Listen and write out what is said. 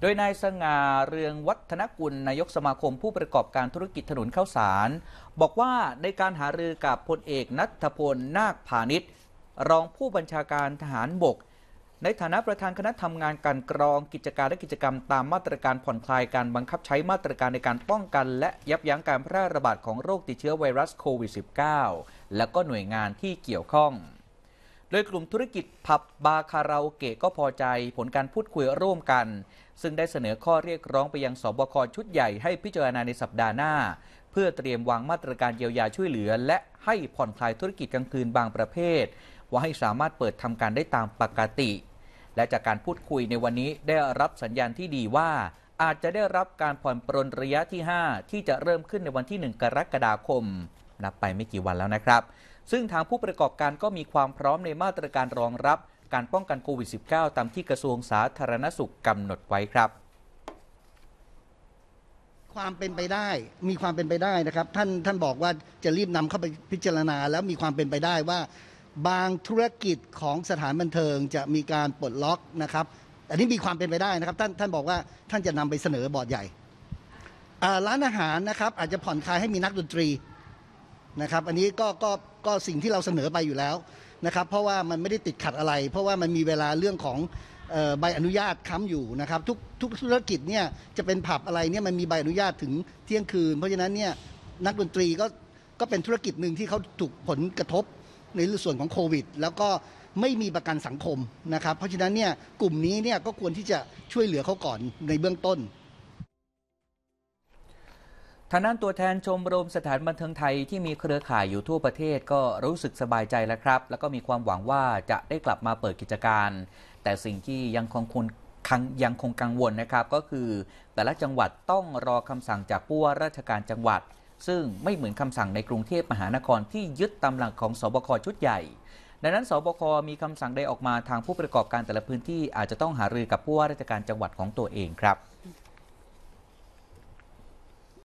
โดยนายสง่าเรืองวัฒนกุลนายกสมาคมผู้ประกอบการธุรกิจถนนข้าวสาร บอกว่าในการหารือกับพลเอกนัทพลนาคพาณิชย์รองผู้บัญชาการทหารบก ในฐานะประธานคณะทำงานการกรองกิจการและกิจกรรม ตามมาตรการผ่อนคลายการบังคับใช้มาตรการในการป้องกันและยับยั้งการแพร่ระบาดของโรคติดเชื้อไวรัสโควิด -19 และก็หน่วยงานที่เกี่ยวข้องโดยกลุ่มธุรกิจผับบาคาราโอเกะก็พอใจผลการพูดคุยร่วมกัน ซึ่งได้เสนอข้อเรียกร้องไปยังสบคชุดใหญ่ให้พิจารณาในสัปดาห์หน้า เพื่อเตรียมวางมาตรการเยียวยาช่วยเหลือ และให้ผ่อนคลายธุรกิจกลางคืนบางประเภท ว่าให้สามารถเปิดทำการได้ตามปกติ และจากการพูดคุยในวันนี้ได้รับสัญญาณที่ดีว่า อาจจะได้รับการผ่อนปรนระยะที่ 5 ที่จะเริ่มขึ้นในวันที่1กรกฎาคมนับไปไม่กี่วันแล้วนะครับ ซึ่งทางผู้ประกอบการก็มีความพร้อมในมาตรการรองรับการป้องกันโควิด -19 ตามที่กระทรวงสาธารณสุขกำหนดไว้ครับ ความเป็นไปได้มีความเป็นไปได้นะครับ ท่านท่านบอกว่าจะรีบนำเข้าไปพิจารณาแล้วมีความเป็นไปได้ว่าบางธุรกิจของสถานบันเทิงจะมีการปลดล็อกนะครับอันนี้มีความเป็นไปได้นะครับท่านท่านบอกว่าท่านจะนำไปเสนอบอร์ดใหญ่ร้านอาหารนะครับอาจจะผ่อนคลายให้มีนักดนตรีนะครับอันนี้ก็ก็ก็สิ่งที่เราเสนอไปอยู่แล้วนะครับเพราะว่ามันไม่ได้ติดขัดอะไร เพราะว่ามันมีเวลาเรื่องของใบอนุญาตค้ำอยู่นะครับทุกทุกธุรกิจเนี่ยจะเป็นผับอะไรเนี่ยมันมีใบอนุญาตถึงเที่ยงคืนเพราะฉะนั้นเนี่ยนักดนตรีก็ก็เป็นธุรกิจหนึ่งที่เขาถูกผลกระทบในส่วนของโควิดแล้วก็ไม่มีประกันสังคมนะครับเพราะฉะนั้นเนี่ยกลุ่มนี้เนี่ยก็ควรที่จะช่วยเหลือเขาก่อนในเบื้องต้นทางด้านตัวแทนชมรมสถานบันเทิงไทยที่มีเครือข่ายอยู่ทั่วประเทศก็รู้สึกสบายใจแล้วครับ แล้วก็มีความหวังว่าจะได้กลับมาเปิดกิจการ แต่สิ่งที่ยังคงคยังคงกังวลนะครับก็คือแต่ละจังหวัดต้องรอคำสั่งจากผู้ว่าราชการจังหวัด ซึ่งไม่เหมือนคำสั่งในกรุงเทพมหานครที่ยึดตามหลักของสบคชุดใหญ่ดังนั้นสบค มีคำสั่งใดออกมาทางผู้ประกอบการแต่ละพื้นที่อาจจะต้องหารือกับผู้ว่าราชการจังหวัดของตัวเองครับ